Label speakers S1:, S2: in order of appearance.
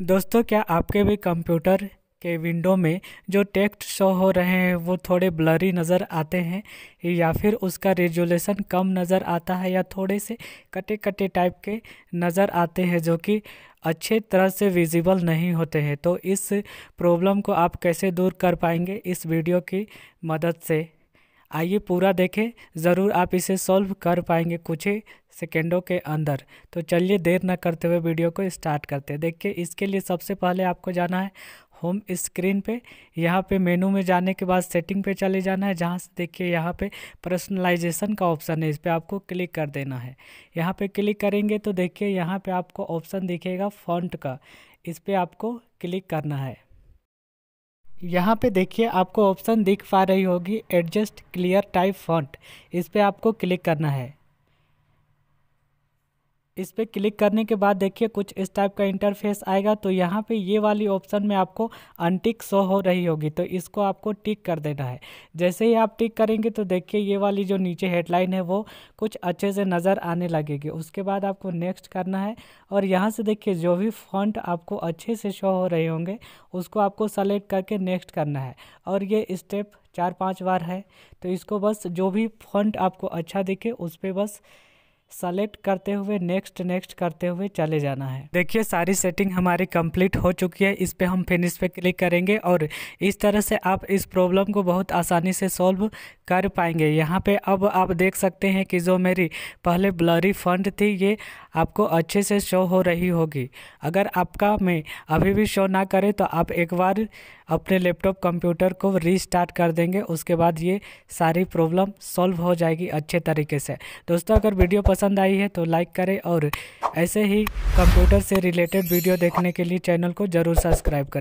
S1: दोस्तों क्या आपके भी कंप्यूटर के विंडो में जो टेक्स्ट शो हो रहे हैं वो थोड़े ब्लरी नज़र आते हैं या फिर उसका रेजुलेशन कम नज़र आता है या थोड़े से कटे कटे टाइप के नज़र आते हैं जो कि अच्छे तरह से विजिबल नहीं होते हैं तो इस प्रॉब्लम को आप कैसे दूर कर पाएंगे इस वीडियो की मदद से आइए पूरा देखें ज़रूर आप इसे सॉल्व कर पाएंगे कुछ ही सेकेंडों के अंदर तो चलिए देर ना करते हुए वीडियो को स्टार्ट करते हैं देखिए इसके लिए सबसे पहले आपको जाना है होम स्क्रीन पे यहाँ पे मेनू में जाने के बाद सेटिंग पे चले जाना है जहाँ से देखिए यहाँ पे पर्सनलाइजेशन का ऑप्शन है इस पर आपको क्लिक कर देना है यहाँ पे क्लिक करेंगे तो देखिए यहाँ पे आपको ऑप्शन दिखेगा फॉन्ट का इस पर आपको क्लिक करना है यहाँ पे देखिए आपको ऑप्शन दिख पा रही होगी एडजस्ट क्लियर टाइप फॉन्ट इस पर आपको क्लिक करना है इस पर क्लिक करने के बाद देखिए कुछ इस टाइप का इंटरफेस आएगा तो यहाँ पे ये वाली ऑप्शन में आपको अनटिक शो हो रही होगी तो इसको आपको टिक कर देना है जैसे ही आप टिक करेंगे तो देखिए ये वाली जो नीचे हेडलाइन है वो कुछ अच्छे से नज़र आने लगेगी उसके बाद आपको नेक्स्ट करना है और यहाँ से देखिए जो भी फॉन्ट आपको अच्छे से शो हो रहे होंगे उसको आपको सेलेक्ट करके नेक्स्ट करना है और ये स्टेप चार पाँच बार है तो इसको बस जो भी फॉन्ट आपको अच्छा दिखे उस पर बस सेलेक्ट करते हुए नेक्स्ट नेक्स्ट करते हुए चले जाना है देखिए सारी सेटिंग हमारी कंप्लीट हो चुकी है इस पे हम फिनिश पे क्लिक करेंगे और इस तरह से आप इस प्रॉब्लम को बहुत आसानी से सॉल्व कर पाएंगे यहाँ पे अब आप देख सकते हैं कि जो मेरी पहले ब्लरी फंड थी ये आपको अच्छे से शो हो रही होगी अगर आपका में अभी भी शो ना करे तो आप एक बार अपने लैपटॉप कंप्यूटर को रीस्टार्ट कर देंगे उसके बाद ये सारी प्रॉब्लम सॉल्व हो जाएगी अच्छे तरीके से दोस्तों अगर वीडियो पसंद आई है तो लाइक करें और ऐसे ही कंप्यूटर से रिलेटेड वीडियो देखने के लिए चैनल को ज़रूर सब्सक्राइब करें